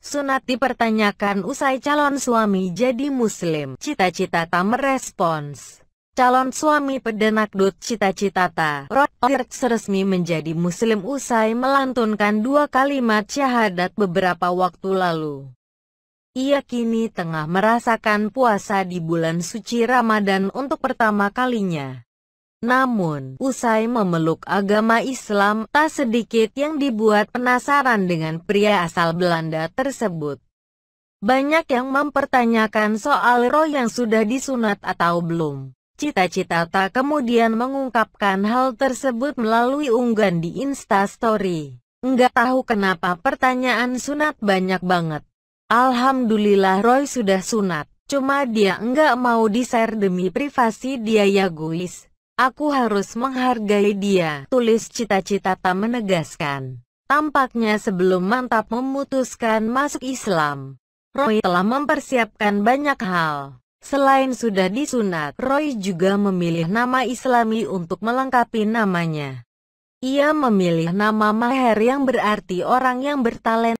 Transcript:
Sunat dipertanyakan usai calon suami jadi muslim. Cita-cita tak merespons. Calon suami pedenakdut cita-cita ta Roberts resmi menjadi muslim usai melantunkan dua kalimat syahadat beberapa waktu lalu. Ia kini tengah merasakan puasa di bulan suci Ramadan untuk pertama kalinya. Namun, usai memeluk agama Islam, tak sedikit yang dibuat penasaran dengan pria asal Belanda tersebut. Banyak yang mempertanyakan soal roh yang sudah disunat atau belum. Cita-cita tak kemudian mengungkapkan hal tersebut melalui unggahan di Instastory. Enggak tahu kenapa pertanyaan sunat banyak banget. Alhamdulillah Roy sudah sunat, cuma dia enggak mau di-share demi privasi dia ya guys. Aku harus menghargai dia, tulis cita-cita tak menegaskan. Tampaknya sebelum mantap memutuskan masuk Islam, Roy telah mempersiapkan banyak hal. Selain sudah disunat, Roy juga memilih nama islami untuk melengkapi namanya. Ia memilih nama Maher yang berarti orang yang bertalenta.